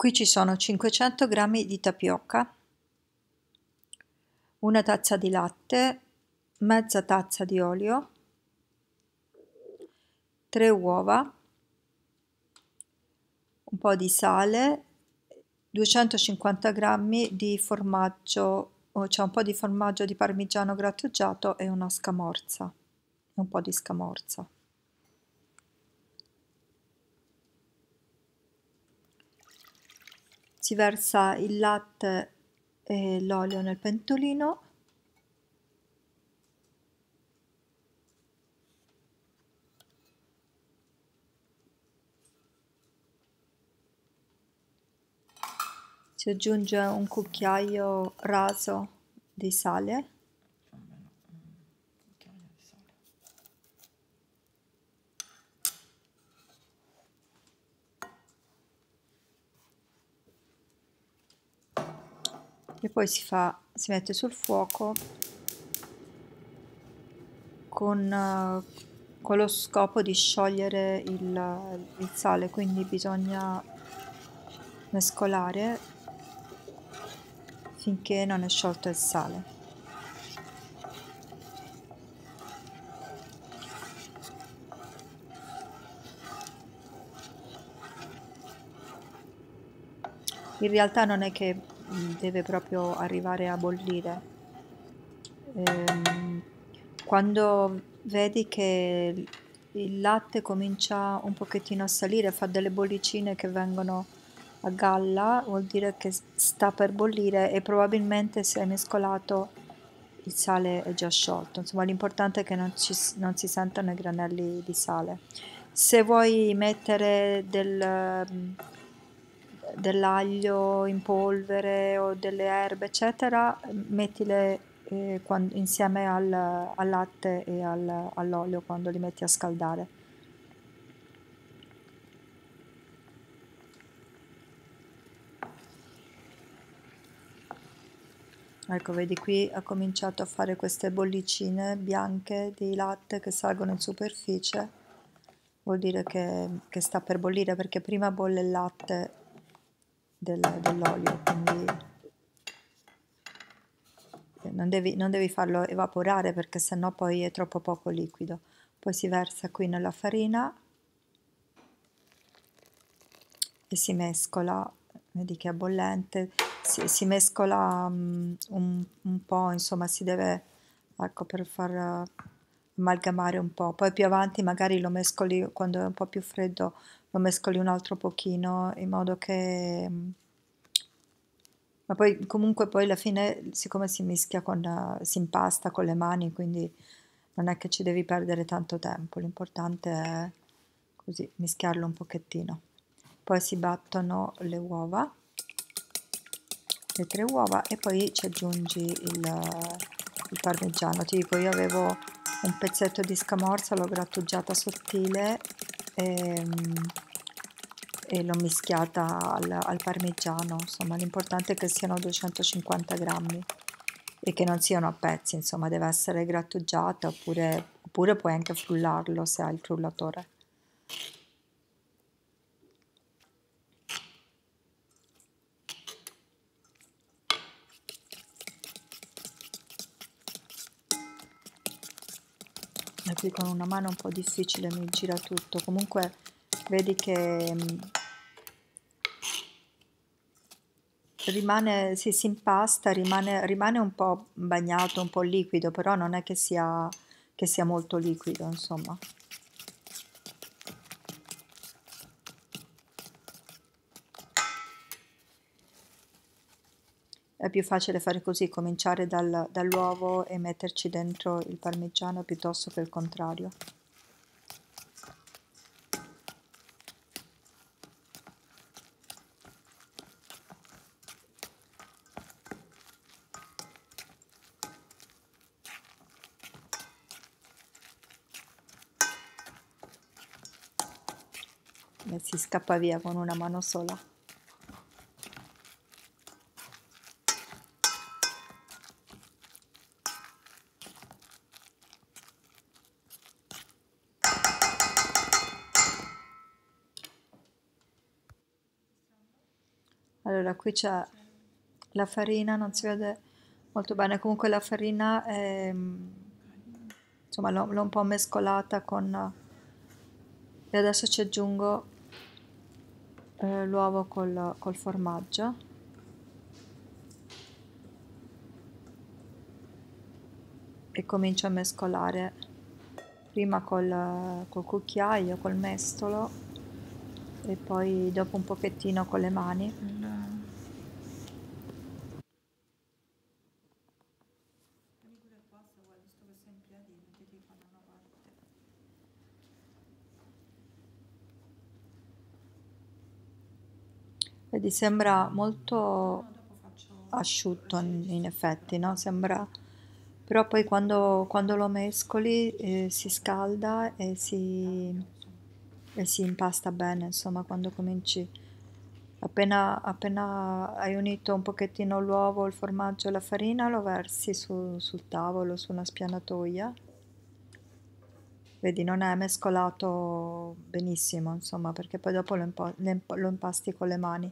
Qui ci sono 500 g di tapioca, una tazza di latte, mezza tazza di olio, 3 uova, un po' di sale, 250 g di formaggio, cioè un po' di formaggio di parmigiano grattugiato e una scamorza, un po' di scamorza. si versa il latte e l'olio nel pentolino si aggiunge un cucchiaio raso di sale poi si fa si mette sul fuoco con, eh, con lo scopo di sciogliere il, il sale quindi bisogna mescolare finché non è sciolto il sale in realtà non è che deve proprio arrivare a bollire. Ehm, quando vedi che il latte comincia un pochettino a salire, fa delle bollicine che vengono a galla, vuol dire che sta per bollire e probabilmente se hai mescolato il sale è già sciolto. Insomma, l'importante è che non, ci, non si sentano i granelli di sale. Se vuoi mettere del dell'aglio in polvere o delle erbe, eccetera, mettile eh, quando, insieme al, al, latte e al, all'olio quando li metti a scaldare. Ecco, vedi qui ha cominciato a fare queste bollicine bianche di latte che salgono in superficie. Vuol dire che, che sta per bollire perché prima bolle il latte del, dell'olio, quindi eh, non devi, non devi farlo evaporare perché sennò poi è troppo poco liquido. Poi si versa qui nella farina e si mescola, vedi che è bollente, si, si mescola um, un, un po', insomma si deve, ecco per far amalgamare un po', poi più avanti magari lo mescoli quando è un po' più freddo, lo mescoli un altro pochino in modo che mm, ma poi comunque poi alla fine siccome si mischia con eh, si impasta con le mani, quindi non è che ci devi perdere tanto tempo, l'importante è così mischiarlo un pochettino. Poi si battono le uova le tre uova e poi ci aggiungi il, il parmigiano. tipo io avevo un pezzetto di scamorza l'ho grattugiata sottile e, ehm, e l'ho mischiata al, al parmigiano insomma l'importante è che siano 250 grammi e che non siano a pezzi insomma deve essere grattugiata oppure, oppure puoi anche frullarlo se hai il frullatore qui con una mano un po' difficile mi gira tutto comunque vedi che mm, rimane, sì, si impasta, rimane, rimane, un po' bagnato, un po' liquido, però non è che sia, che sia molto liquido, insomma. è più facile fare così, cominciare dal, dall'uovo e metterci dentro il parmigiano piuttosto che il contrario. si scappa via con una mano sola. qui c'è la farina, non si vede molto bene, comunque la farina è, insomma l'ho un po' mescolata con... e adesso ci aggiungo eh, l'uovo col, col formaggio. e comincio a mescolare prima col, col cucchiaio, col mestolo e poi dopo un pochettino con le mani. Mm. Mi sembra molto asciutto in effetti, no? Sembra... Però poi quando, quando lo mescoli eh, si scalda e si, e si impasta bene, insomma, quando cominci. Appena, appena hai unito un pochettino l'uovo, il formaggio e la farina, lo versi su, sul tavolo, su una spianatoia. Vedi, non è mescolato benissimo, insomma, perché poi dopo lo, impo- lo impasti con le mani.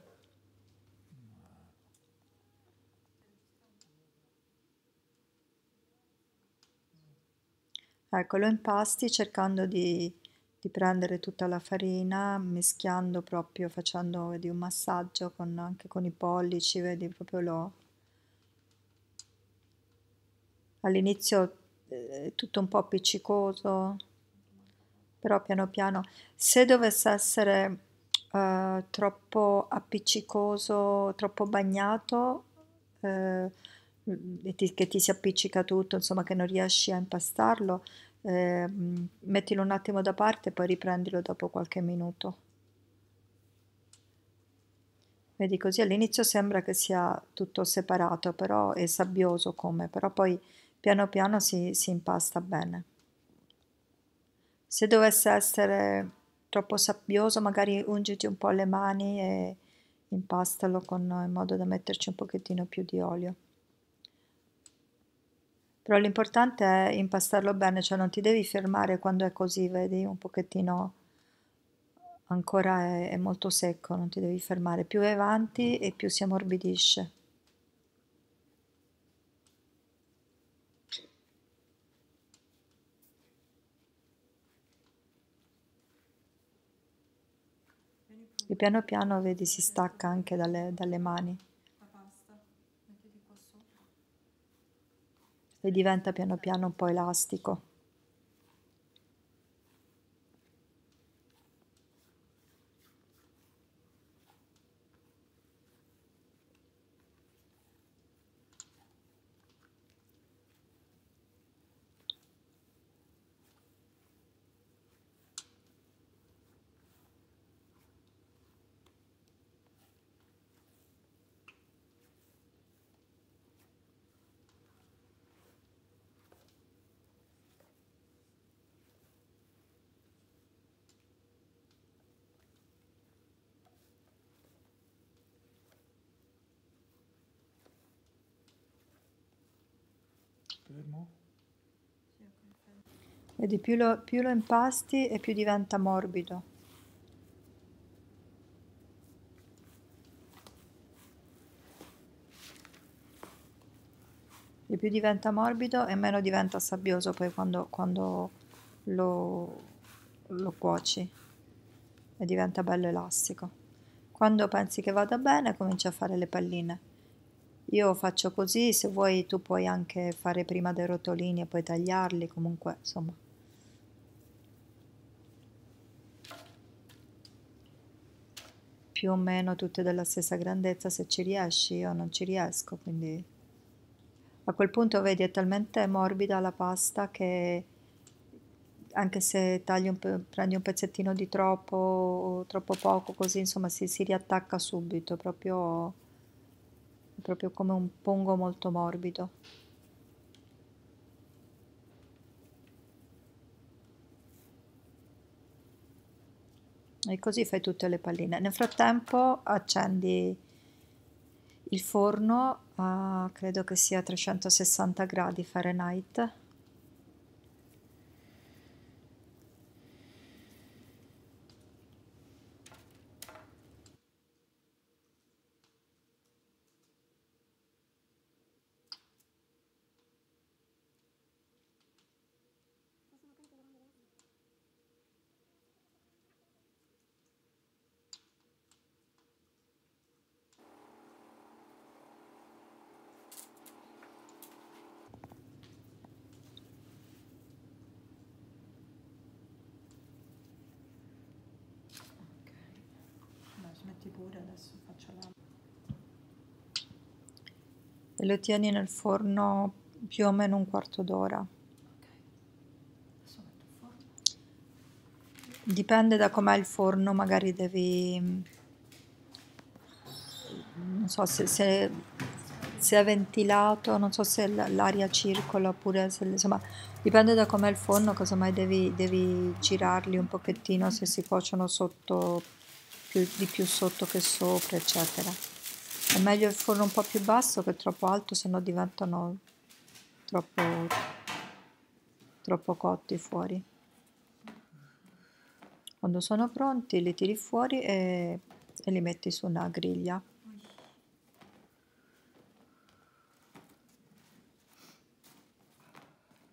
Ecco, lo impasti cercando di, di prendere tutta la farina, mischiando proprio, facendo vedi, un massaggio con, anche con i pollici, vedi proprio lo... All'inizio eh, è tutto un po' appiccicoso, però piano piano, se dovesse essere eh, troppo appiccicoso, troppo bagnato, eh, Mm, ti, che ti si appiccica tutto, insomma che non riesci a impastarlo, eh, mettilo un attimo da parte e poi riprendilo dopo qualche minuto. Vedi così all'inizio sembra che sia tutto separato, però è sabbioso come, però poi piano piano si, si impasta bene. Se dovesse essere troppo sabbioso, magari ungiti un po' le mani e impastalo con, in modo da metterci un pochettino più di olio però l'importante è impastarlo bene, cioè non ti devi fermare quando è così, vedi, un pochettino ancora è, è molto secco, non ti devi fermare, più è avanti e più si ammorbidisce. E piano piano vedi si stacca anche dalle, dalle mani. e diventa piano piano un po' elastico. Vedi, più lo, più lo impasti e più diventa morbido. E più diventa morbido e meno diventa sabbioso poi quando, quando lo, lo cuoci e diventa bello elastico. Quando pensi che vada bene cominci a fare le palline io faccio così, se vuoi tu puoi anche fare prima dei rotolini e poi tagliarli, comunque insomma. Più o meno tutte della stessa grandezza se ci riesci, io non ci riesco, quindi a quel punto vedi è talmente morbida la pasta che anche se tagli un, prendi un pezzettino di troppo o troppo poco, così insomma si, si riattacca subito, proprio proprio come un pongo molto morbido. E così fai tutte le palline. Nel frattempo accendi il forno, a, ah, credo che sia a 360 gradi Fahrenheit. fatti pure, adesso faccio la... E lo tieni nel forno più o meno un quarto d'ora. Okay. Dipende da com'è il forno, magari devi... Non so se, se se è ventilato, non so se l'aria circola oppure se insomma dipende da com'è il forno, casomai devi, devi girarli un pochettino se si cuociono sotto più, di più sotto che sopra, eccetera. È meglio il forno un po' più basso che troppo alto, se no diventano troppo, troppo cotti fuori. Quando sono pronti li tiri fuori e, e li metti su una griglia.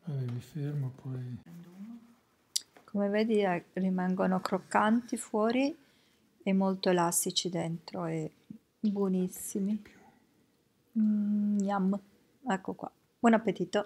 Allora, mi fermo poi. Come vedi eh, rimangono croccanti fuori e molto elastici dentro e buonissimi. Mm, yum. Ecco qua. Buon appetito.